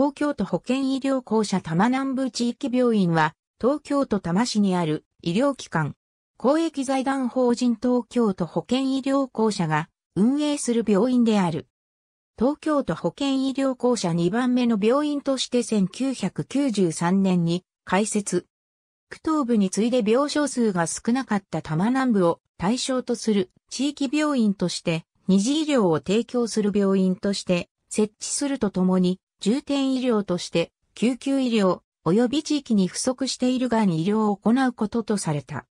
東京都保健医療公社多摩南部地域病院は、東京都多摩市にある医療機関、公益財団法人東京都保健医療公社が運営する病院である。東京都保健医療公社2番目の病院として1993年に開設。区東部に次いで病床数が少なかった多摩南部を対象とする地域病院として、二次医療を提供する病院として設置するとともに、重点医療として救急医療及び地域に不足しているがん医療を行うこととされた。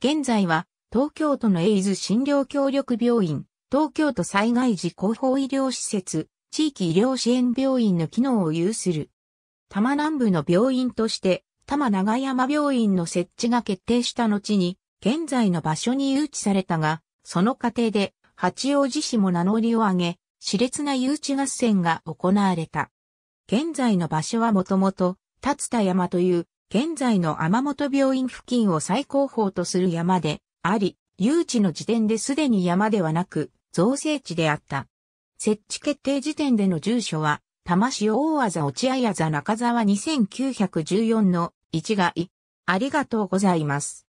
現在は東京都のエイズ診療協力病院、東京都災害時広報医療施設、地域医療支援病院の機能を有する。多摩南部の病院として、多摩長山病院の設置が決定した後に、現在の場所に誘致されたが、その過程で、八王子市も名乗りを上げ、熾烈な誘致合戦が行われた。現在の場所はもともと、立田山という、現在の天本病院付近を最高峰とする山で、あり、誘致の時点ですでに山ではなく、造成地であった。設置決定時点での住所は、多摩市大技落合座中沢2914の1がい。ありがとうございます。